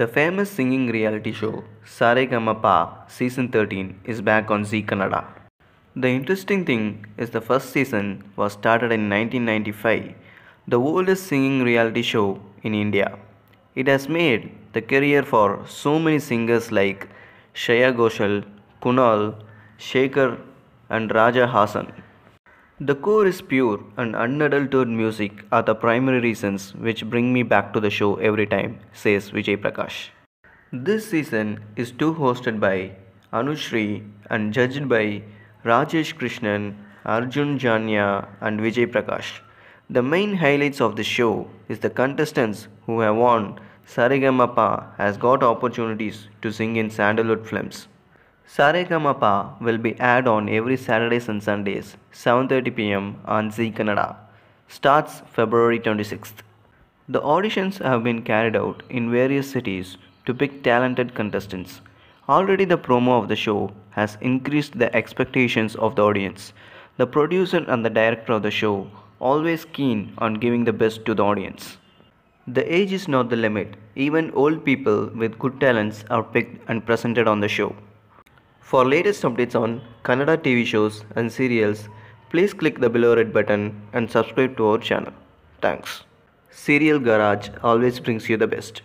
The famous singing reality show Saregamapa season 13 is back on Zee Canada. The interesting thing is the first season was started in 1995, the oldest singing reality show in India. It has made the career for so many singers like Shreya Ghoshal, Kunal, Shekhar and Raja Hasan. The core is pure and unadulterated music are the primary reasons which bring me back to the show every time, says Vijay Prakash. This season is too hosted by Anushri and judged by Rajesh Krishnan, Arjun Janya, and Vijay Prakash. The main highlights of the show is the contestants who have won Sarigamapa has got opportunities to sing in sandalwood films. Saregamapa will be aired on every Saturdays and Sundays, 7.30 pm on Zee Kannada. Starts February 26th. The auditions have been carried out in various cities to pick talented contestants. Already the promo of the show has increased the expectations of the audience. The producer and the director of the show always keen on giving the best to the audience. The age is not the limit. Even old people with good talents are picked and presented on the show. For latest updates on Kannada TV shows and serials, please click the below red button and subscribe to our channel. Thanks. Serial Garage always brings you the best.